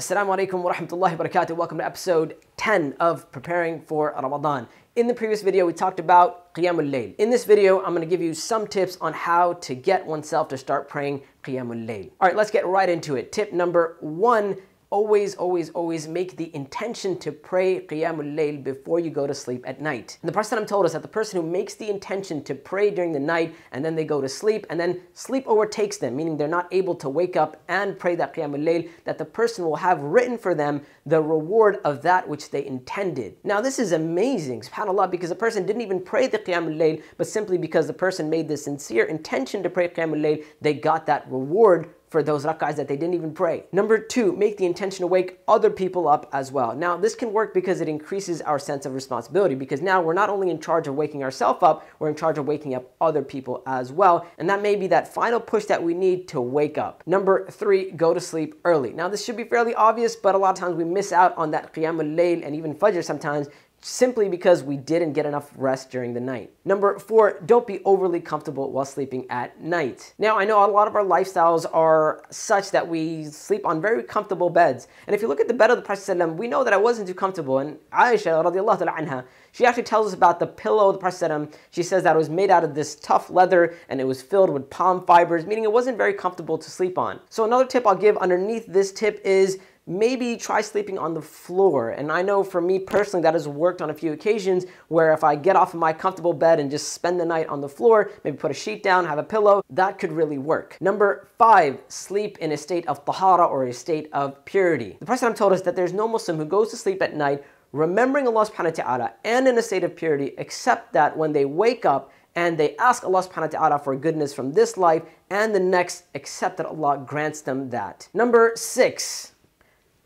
Assalamu alaikum wa rahmatullahi wa barakatuh. Welcome to episode 10 of Preparing for Ramadan. In the previous video, we talked about Qiyamul Layl. In this video, I'm going to give you some tips on how to get oneself to start praying Qiyamul Layl. All right, let's get right into it. Tip number one always, always, always make the intention to pray Qiyamul Layl before you go to sleep at night. And the Prophet told us that the person who makes the intention to pray during the night and then they go to sleep and then sleep overtakes them, meaning they're not able to wake up and pray that Qiyamul Layl, that the person will have written for them the reward of that which they intended. Now this is amazing, subhanAllah, because the person didn't even pray the Qiyamul Layl, but simply because the person made the sincere intention to pray Qiyamul Layl, they got that reward for those rak'ahs that they didn't even pray. Number two, make the intention to wake other people up as well. Now, this can work because it increases our sense of responsibility because now we're not only in charge of waking ourselves up, we're in charge of waking up other people as well. And that may be that final push that we need to wake up. Number three, go to sleep early. Now, this should be fairly obvious, but a lot of times we miss out on that qiyamul layl and even fajr sometimes simply because we didn't get enough rest during the night. Number four, don't be overly comfortable while sleeping at night. Now, I know a lot of our lifestyles are such that we sleep on very comfortable beds. And if you look at the bed of the Prophet we know that it wasn't too comfortable. And Aisha radiallahu anha, she actually tells us about the pillow of the Prophet She says that it was made out of this tough leather and it was filled with palm fibers, meaning it wasn't very comfortable to sleep on. So another tip I'll give underneath this tip is maybe try sleeping on the floor. And I know for me personally, that has worked on a few occasions where if I get off of my comfortable bed and just spend the night on the floor, maybe put a sheet down, have a pillow, that could really work. Number five, sleep in a state of tahara or a state of purity. The Prophet told us that there's no Muslim who goes to sleep at night remembering Allah subhanahu wa ta'ala and in a state of purity, except that when they wake up, and they ask Allah subhanahu wa ta'ala for goodness from this life and the next, except that Allah grants them that. Number six,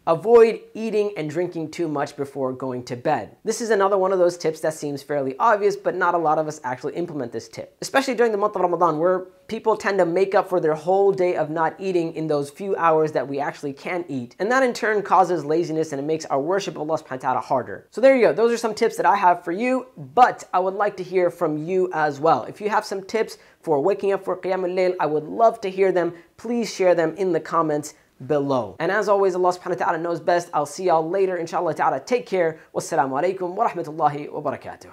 Avoid eating and drinking too much before going to bed. This is another one of those tips that seems fairly obvious, but not a lot of us actually implement this tip. Especially during the month of Ramadan, where people tend to make up for their whole day of not eating in those few hours that we actually can eat. And that in turn causes laziness and it makes our worship of Allah subhanahu wa ta'ala harder. So there you go. Those are some tips that I have for you, but I would like to hear from you as well. If you have some tips for waking up for Qiyamul Layl, I would love to hear them. Please share them in the comments below. And as always, Allah subhanahu wa ta'ala knows best. I'll see y'all later, inshallah ta'ala. Take care. Wassalamu alaikum wa rahmatullahi wa barakatuh.